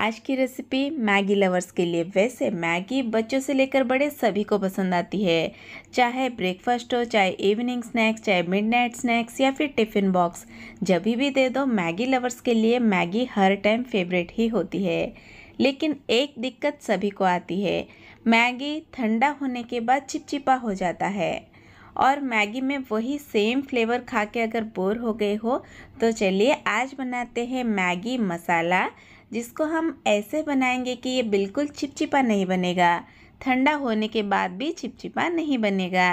आज की recipe Maggi lovers के लिए वैसे मैगी बच्चों से लेकर बड़े सभी को पसंद आती है चाहे ब्रेकफास्ट हो चाहे इवनिंग स्नैक्स चाहे मिडनाइट स्नैक्स या फिर टिफ़िन बॉक्स जब भी दे दो मैगी लवर्स के लिए मैगी हर टाइम फेवरेट ही होती है लेकिन एक दिक्कत सभी को आती है मैगी ठंडा होने के बाद चिपचिपा हो जाता है और मैगी में वही सेम फ्लेवर खा के अगर बोर हो गए हो तो चलिए आज बनाते हैं मैगी मसाला जिसको हम ऐसे बनाएंगे कि ये बिल्कुल चिपचिपा नहीं बनेगा ठंडा होने के बाद भी चिपचिपा नहीं बनेगा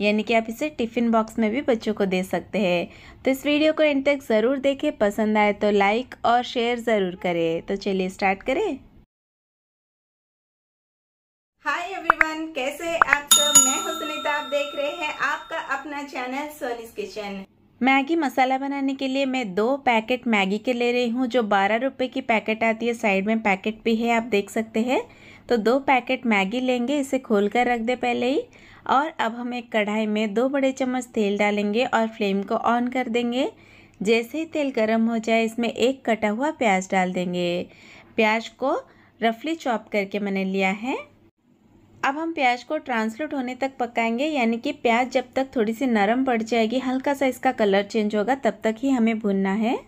यानी कि आप इसे टिफ़िन बॉक्स में भी बच्चों को दे सकते हैं तो इस वीडियो को इन तक ज़रूर देखें पसंद आए तो लाइक और शेयर ज़रूर करें तो चलिए स्टार्ट करें हाय एवरीवन कैसे आप सब मैं हूं सुनीता आप देख रहे हैं आपका अपना channel Soni's kitchen Maggi masala बनाने के लिए मैं दो पैकेट मैगी के ले रही हूँ जो बारह रुपये की पैकेट आती है साइड में पैकेट भी है आप देख सकते हैं तो दो पैकेट मैगी लेंगे इसे खोल कर रख दे पहले ही और अब हम एक कढ़ाई में दो बड़े चम्मच तेल डालेंगे और फ्लेम को ऑन कर देंगे जैसे ही तेल गर्म हो जाए इसमें एक कटा हुआ प्याज डाल देंगे प्याज को रफली चॉप करके मैंने लिया है अब हम प्याज को ट्रांसलूट होने तक पकाएंगे यानी कि प्याज जब तक थोड़ी सी नरम पड़ जाएगी हल्का सा इसका कलर चेंज होगा तब तक ही हमें भूनना है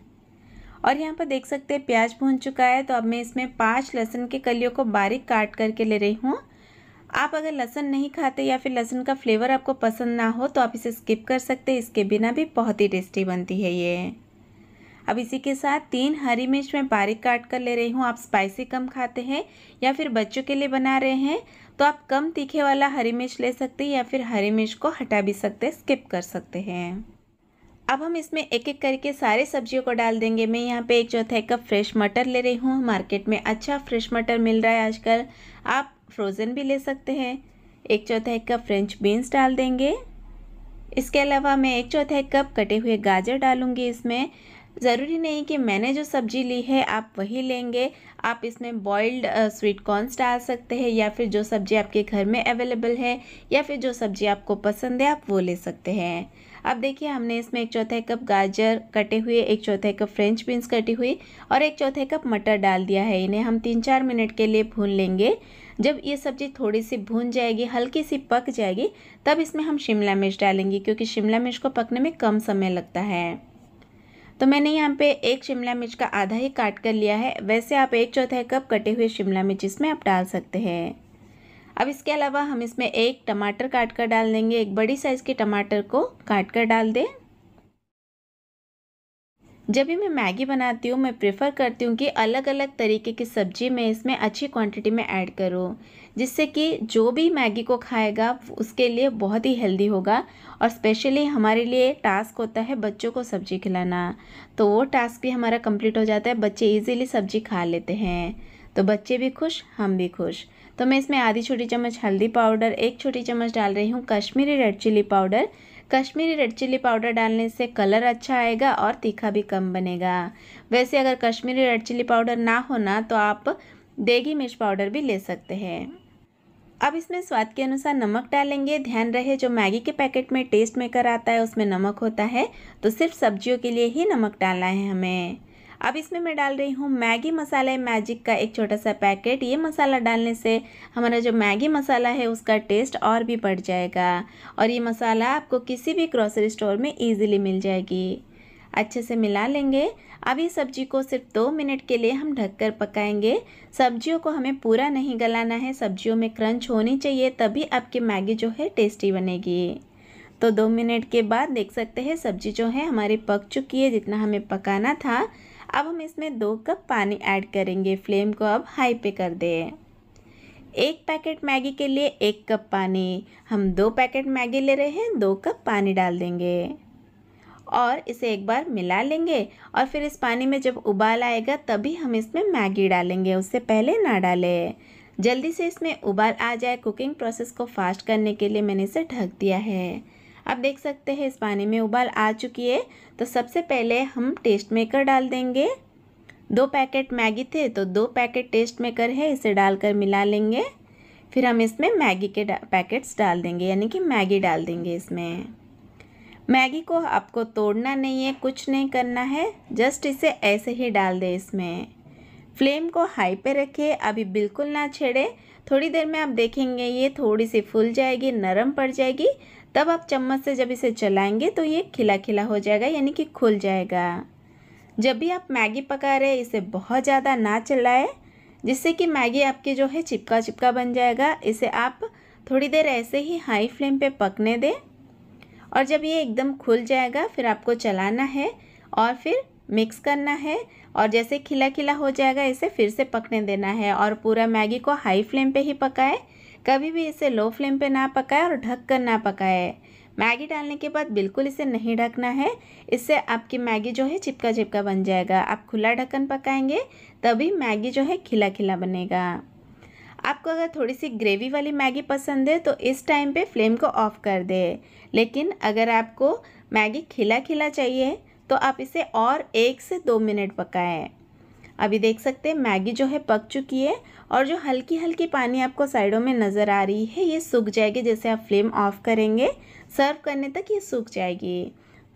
और यहाँ पर देख सकते हैं प्याज भून चुका है तो अब मैं इसमें पाँच लहसुन के कलियों को बारीक काट करके ले रही हूँ आप अगर लहसुन नहीं खाते या फिर लहसुन का फ्लेवर आपको पसंद ना हो तो आप इसे स्किप कर सकते हैं इसके बिना भी बहुत ही टेस्टी बनती है ये अब इसी के साथ तीन हरी मिर्च मैं बारीक काट कर ले रही हूँ आप स्पाइसी कम खाते हैं या फिर बच्चों के लिए बना रहे हैं तो आप कम तीखे वाला हरी मिर्च ले सकते हैं या फिर हरी मिर्च को हटा भी सकते हैं स्किप कर सकते हैं अब हम इसमें एक एक करके सारे सब्जियों को डाल देंगे मैं यहाँ पे एक चौथाई कप फ्रेश मटर ले रही हूँ मार्केट में अच्छा फ्रेश मटर मिल रहा है आजकल आप फ्रोज़न भी ले सकते हैं एक चौथाई कप फ्रेंच बीन्स डाल देंगे इसके अलावा मैं एक चौथाई कप कटे हुए गाजर डालूंगी इसमें ज़रूरी नहीं कि मैंने जो सब्जी ली है आप वही लेंगे आप इसमें बॉइल्ड स्वीट कॉर्नस डाल सकते हैं या फिर जो सब्जी आपके घर में अवेलेबल है या फिर जो सब्जी आपको पसंद है आप वो ले सकते हैं अब देखिए हमने इसमें एक चौथाई कप गाजर कटे हुए एक चौथाई कप फ्रेंच बीन्स कटी हुई और एक चौथाई कप मटर डाल दिया है इन्हें हम तीन चार मिनट के लिए भून लेंगे जब ये सब्ज़ी थोड़ी सी भून जाएगी हल्की सी पक जाएगी तब इसमें हम शिमला मिर्च डालेंगे क्योंकि शिमला मिर्च को पकने में कम समय लगता है तो मैंने यहाँ पे एक शिमला मिर्च का आधा ही काट कर लिया है वैसे आप एक चौथाई कप कटे हुए शिमला मिर्च इसमें आप डाल सकते हैं अब इसके अलावा हम इसमें एक टमाटर काट कर डाल देंगे एक बड़ी साइज़ के टमाटर को काट कर डाल दें जब भी मैं मैगी बनाती हूँ मैं प्रेफर करती हूँ कि अलग अलग तरीके की सब्ज़ी मैं इसमें अच्छी क्वांटिटी में ऐड करूँ जिससे कि जो भी मैगी को खाएगा उसके लिए बहुत ही हेल्दी होगा और स्पेशली हमारे लिए टास्क होता है बच्चों को सब्ज़ी खिलाना तो वो टास्क भी हमारा कंप्लीट हो जाता है बच्चे ईजिली सब्ज़ी खा लेते हैं तो बच्चे भी खुश हम भी खुश तो मैं इसमें आधी छोटी चम्मच हल्दी पाउडर एक छोटी चम्मच डाल रही हूँ Kashmiri red chilli powder Kashmiri red chilli powder डालने से कलर अच्छा आएगा और तीखा भी कम बनेगा वैसे अगर कश्मीरी रेड चिल्ली पाउडर ना हो ना तो आप देगी मिर्च पाउडर भी ले सकते हैं अब इसमें स्वाद के अनुसार नमक डालेंगे ध्यान रहे जो मैगी के पैकेट में टेस्ट मेकर आता है उसमें नमक होता है तो सिर्फ सब्जियों के लिए ही नमक डालना है हमें अब इसमें मैं डाल रही हूँ मैगी मसाला मैजिक का एक छोटा सा पैकेट ये मसाला डालने से हमारा जो मैगी मसाला है उसका टेस्ट और भी बढ़ जाएगा और ये मसाला आपको किसी भी ग्रॉसरी स्टोर में ईजिली मिल जाएगी अच्छे से मिला लेंगे अब ये सब्जी को सिर्फ दो मिनट के लिए हम ढककर पकाएंगे सब्जियों को हमें पूरा नहीं गलाना है सब्जियों में क्रंच होनी चाहिए तभी आपकी मैगी जो है टेस्टी बनेगी तो दो मिनट के बाद देख सकते हैं सब्जी जो है हमारी पक चुकी है जितना हमें पकाना था अब हम इसमें दो कप पानी ऐड करेंगे फ्लेम को अब हाई पे कर दें एक पैकेट मैगी के लिए एक कप पानी हम दो पैकेट मैगी ले रहे हैं दो कप पानी डाल देंगे और इसे एक बार मिला लेंगे और फिर इस पानी में जब उबाल आएगा तभी हम इसमें मैगी डालेंगे उससे पहले ना डालें जल्दी से इसमें उबाल आ जाए कुकिंग प्रोसेस को फास्ट करने के लिए मैंने इसे ढक दिया है आप देख सकते हैं इस पानी में उबाल आ चुकी है तो सबसे पहले हम टेस्ट मेकर डाल देंगे दो पैकेट मैगी थे तो दो पैकेट टेस्ट मेकर है इसे डालकर मिला लेंगे फिर हम इसमें मैगी के डा, पैकेट्स डाल देंगे यानी कि मैगी डाल देंगे इसमें मैगी को आपको तोड़ना नहीं है कुछ नहीं करना है जस्ट इसे ऐसे ही डाल दें इसमें फ्लेम को हाई पे रखें अभी बिल्कुल ना छेड़े थोड़ी देर में आप देखेंगे ये थोड़ी सी फूल जाएगी नरम पड़ जाएगी तब आप चम्मच से जब इसे चलाएंगे तो ये खिला खिला हो जाएगा यानी कि खुल जाएगा जब भी आप मैगी पका रहे इसे बहुत ज़्यादा ना चलाएं जिससे कि मैगी आपकी जो है चिपका चिपका बन जाएगा इसे आप थोड़ी देर ऐसे ही हाई फ्लेम पे पकने दें और जब ये एकदम खुल जाएगा फिर आपको चलाना है और फिर मिक्स करना है और जैसे खिला खिला हो जाएगा इसे फिर से पकने देना है और पूरा मैगी को हाई फ्लेम पे ही पकाएं कभी भी इसे लो फ्लेम पे ना पकाएं और ढक कर ना पकाएं मैगी डालने के बाद बिल्कुल इसे नहीं ढकना है इससे आपकी मैगी जो है चिपका चिपका बन जाएगा आप खुला ढक्कन पकाएंगे तभी मैगी जो है खिला खिला बनेगा आपको अगर थोड़ी सी ग्रेवी वाली मैगी पसंद है तो इस टाइम पे फ्लेम को ऑफ़ कर दें लेकिन अगर आपको मैगी खिला खिला चाहिए तो आप इसे और एक से दो मिनट पकाएं अभी देख सकते हैं मैगी जो है पक चुकी है और जो हल्की हल्की पानी आपको साइडों में नज़र आ रही है ये सूख जाएगी जैसे आप फ्लेम ऑफ करेंगे सर्व करने तक ये सूख जाएगी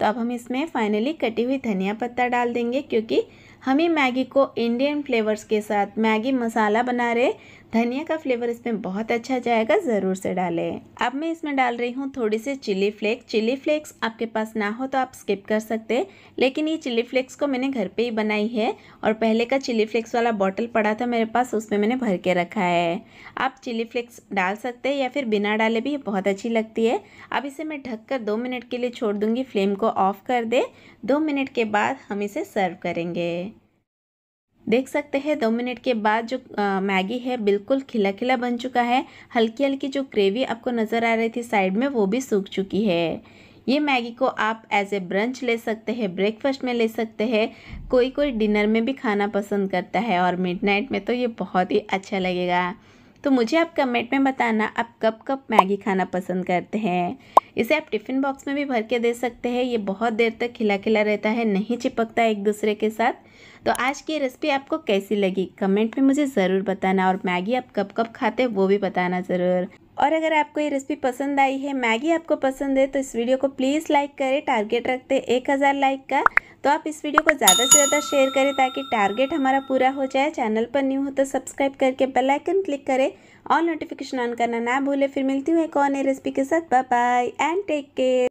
तो अब हम इसमें फाइनली कटी हुई धनिया पत्ता डाल देंगे क्योंकि हम ही मैगी को इंडियन फ्लेवर्स के साथ मैगी मसाला बना रहे धनिया का फ्लेवर इसमें बहुत अच्छा जाएगा ज़रूर से डालें अब मैं इसमें डाल रही हूँ थोड़ी सी चिली फ्लेक्स चिली फ्लेक्स आपके पास ना हो तो आप स्किप कर सकते हैं लेकिन ये चिली फ्लेक्स को मैंने घर पे ही बनाई है और पहले का चिली फ्लेक्स वाला बॉटल पड़ा था मेरे पास उसमें मैंने भर के रखा है आप चिली फ्लेक्स डाल सकते हैं या फिर बिना डाले भी बहुत अच्छी लगती है अब इसे मैं ढक कर दो मिनट के लिए छोड़ दूँगी फ्लेम को ऑफ कर दे दो मिनट के बाद हम इसे सर्व करेंगे देख सकते हैं दो मिनट के बाद जो मैगी है बिल्कुल खिला खिला बन चुका है हल्की हल्की जो ग्रेवी आपको नज़र आ रही थी साइड में वो भी सूख चुकी है ये मैगी को आप एज ए ब्रंच ले सकते हैं ब्रेकफास्ट में ले सकते हैं कोई कोई डिनर में भी खाना पसंद करता है और मिडनाइट में तो ये बहुत ही अच्छा लगेगा तो मुझे आप कमेंट में बताना आप कब कब मैगी खाना पसंद करते हैं इसे आप टिफ़िन बॉक्स में भी भर के दे सकते हैं ये बहुत देर तक खिला खिला रहता है नहीं चिपकता एक दूसरे के साथ तो आज की रेसिपी आपको कैसी लगी कमेंट में मुझे ज़रूर बताना और मैगी आप कब कब खाते वो भी बताना ज़रूर और अगर आपको ये रेसिपी पसंद आई है मैगी आपको पसंद है तो इस वीडियो को प्लीज़ लाइक करें टारगेट रखते एक हज़ार लाइक का तो आप इस वीडियो को ज़्यादा से ज़्यादा शेयर करें ताकि टारगेट हमारा पूरा हो जाए चैनल पर न्यू हो तो सब्सक्राइब करके बेल आइकन क्लिक करें और नोटिफिकेशन ऑन करना ना भूलें फिर मिलती हूँ एक और नई रेसिपी के साथ bye bye and take care